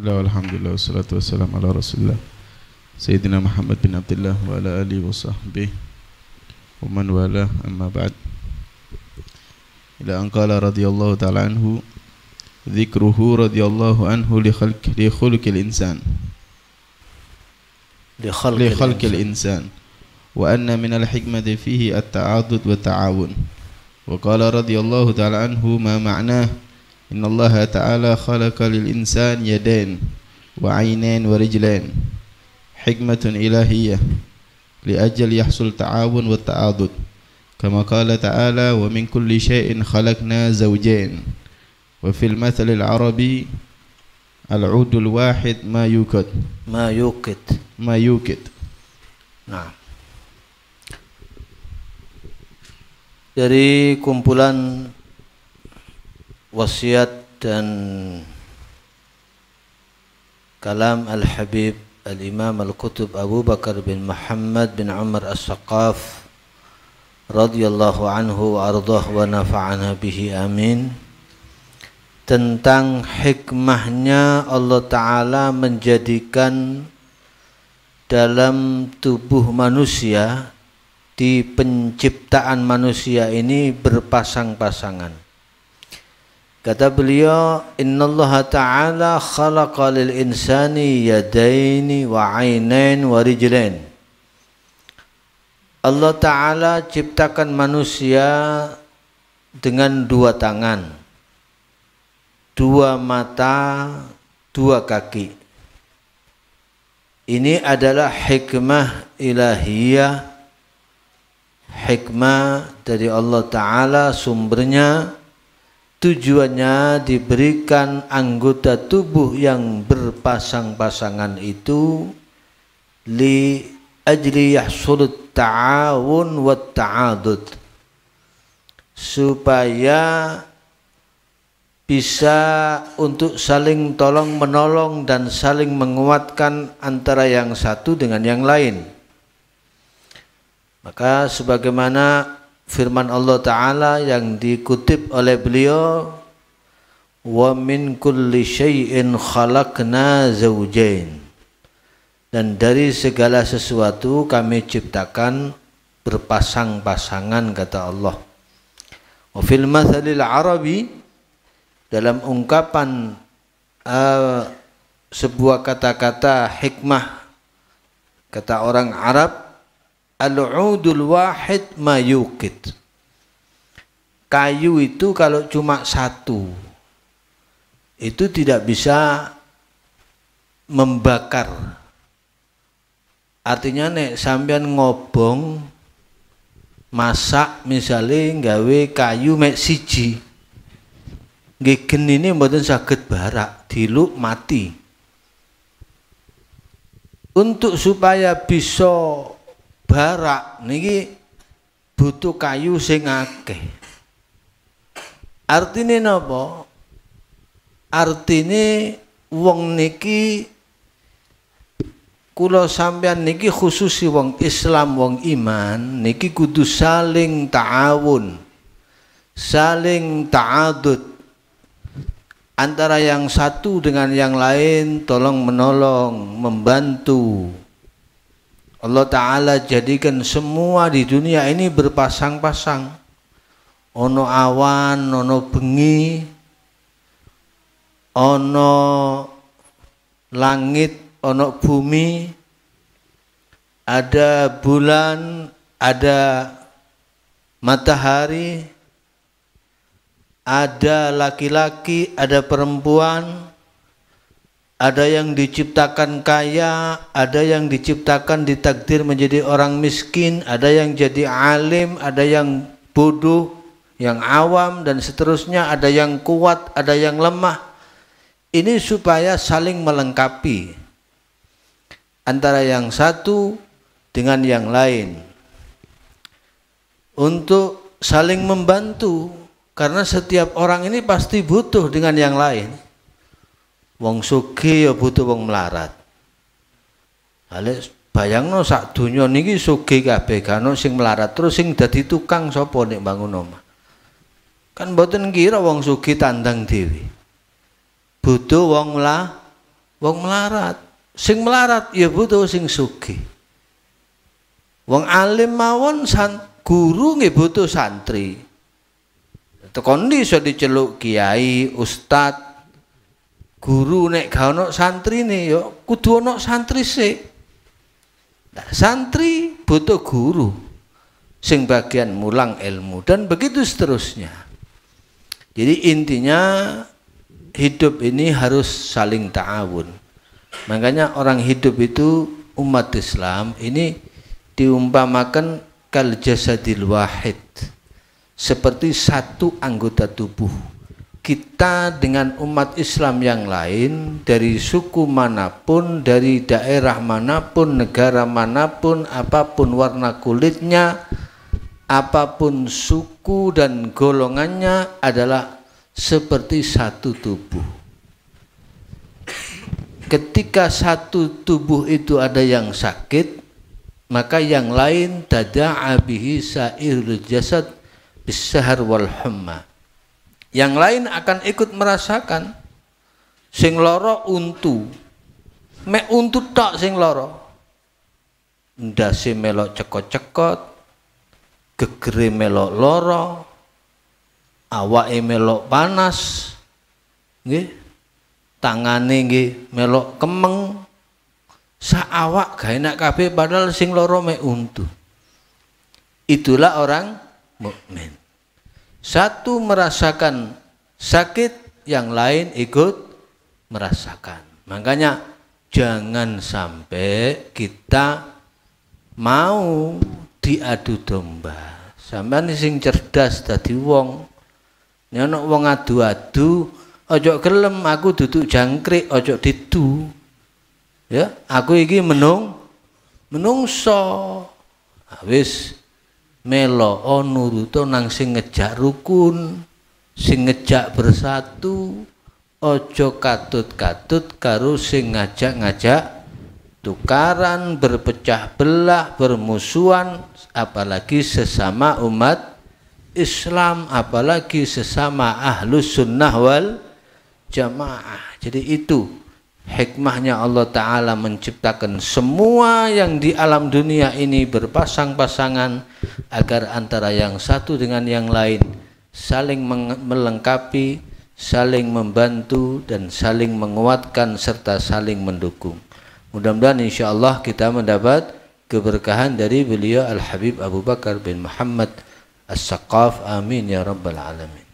الله والحمد لله والصلاة والسلام على رسول الله سيدنا محمد بن عبد الله وعلى آله وصحبه ومن والاه أما بعد إلى أن قال رضي الله تعالى عنه ذكره رضي الله عنه لخلق لخلق الإنسان لخلق, لخلق الإنسان وأن من الحكمة فيه التعاضد والتعاون وقال رضي الله تعالى عنه ما معناه إن الله تعالى خلق للإنسان يدين وعينين ورجلين حكمة إلهية لأجل يحصل تعاون والتعاضد كما قال تعالى ومن كل شيء خلقنا زوجين وفي المثل العربي العود الواحد ما يوقد ما يوقد ما يوقد نعم dari kumpulan wasiat dan kalam Al-Habib Al-Imam Al-Kutub Abu Bakar bin Muhammad bin Umar As-Saqaf radhiyallahu anhu wa ardhah wa nafa'ana bihi amin tentang hikmahnya Allah Ta'ala menjadikan dalam tubuh manusia di penciptaan manusia ini berpasang-pasangan Kata beliau, Allah ta'ala khalaqa lil insani yadaini wa aynain wa rijlain." Allah Ta'ala ciptakan manusia dengan dua tangan, dua mata, dua kaki. Ini adalah hikmah ilahiyah, hikmah dari Allah Ta'ala sumbernya Tujuannya diberikan anggota tubuh yang berpasang-pasangan itu li ajli yahsulut ta'awun wa ta'adud supaya bisa untuk saling tolong menolong dan saling menguatkan antara yang satu dengan yang lain. Maka sebagaimana firman Allah taala yang dikutip oleh beliau wa min kulli syai'in khalaqna zawjain dan dari segala sesuatu kami ciptakan berpasang-pasangan kata Allah wa fil mathalil arabi dalam ungkapan uh, sebuah kata-kata hikmah kata orang Arab Al-udul wahid mayukit. Kayu itu kalau cuma satu, itu tidak bisa membakar. Artinya nek sambil ngobong masak misalnya gawe kayu mek siji. Gegen ini mboten sakit barak, diluk mati. Untuk supaya bisa barak niki butuh kayu sing akeh. Artine napa? Artine wong niki kula sampean niki khususi wong Islam wong iman niki kudu saling ta'awun saling ta'adud antara yang satu dengan yang lain tolong menolong membantu Allah Ta'ala jadikan semua di dunia ini berpasang-pasang ono awan, ono bengi ono langit, ono bumi ada bulan, ada matahari ada laki-laki, ada perempuan ada yang diciptakan kaya, ada yang diciptakan ditakdir menjadi orang miskin, ada yang jadi alim, ada yang bodoh, yang awam dan seterusnya, ada yang kuat, ada yang lemah. Ini supaya saling melengkapi antara yang satu dengan yang lain. Untuk saling membantu karena setiap orang ini pasti butuh dengan yang lain Wong sugih ya butuh wong melarat. Hale bayangno sak donya niki sugih kabeh no sing melarat terus sing dadi tukang sapa nek bangun omah. Kan mboten kira wong sugih tandang dhewe. Butuh wong la wong melarat. Sing melarat ya butuh sing sugih. Wong alim mawon san, guru nggih butuh santri. Tekon iso diceluk kiai, ustad, guru nek gak ono santrine yo ya kudu ono santri sih Nah, santri butuh guru sing bagian mulang ilmu dan begitu seterusnya. Jadi intinya hidup ini harus saling ta'awun. Makanya orang hidup itu umat Islam ini diumpamakan kal jasadil wahid seperti satu anggota tubuh kita dengan umat Islam yang lain dari suku manapun, dari daerah manapun, negara manapun, apapun warna kulitnya, apapun suku dan golongannya adalah seperti satu tubuh. Ketika satu tubuh itu ada yang sakit, maka yang lain tada'a bihi sairul jasad bisahar wal hummah. Yang lain akan ikut merasakan sing loro untu. me untu tak sing loro. Ndase melok cekot-cekot, gegere melok loro, awa melok panas. Nggih. Tangane nggih melok kemeng. sa awak gak enak kabeh padahal sing loro me untu. Itulah orang mukmin. Satu merasakan sakit, yang lain ikut merasakan. Makanya jangan sampai kita mau diadu domba. ini sing cerdas tadi wong. Nek wong adu-adu, ojok gelem aku duduk jangkrik, ojok ditu Ya, aku iki menung menungso. Nah, melo oh, nuruto nang sing ngejak rukun sing ngejak bersatu ojo katut-katut karo sing ngajak-ngajak tukaran berpecah belah bermusuhan apalagi sesama umat Islam apalagi sesama ahlus sunnah wal jamaah jadi itu hikmahnya Allah Ta'ala menciptakan semua yang di alam dunia ini berpasang-pasangan agar antara yang satu dengan yang lain saling melengkapi, saling membantu, dan saling menguatkan serta saling mendukung. Mudah-mudahan insya Allah kita mendapat keberkahan dari beliau Al-Habib Abu Bakar bin Muhammad As-Saqaf. Amin ya Rabbal Alamin.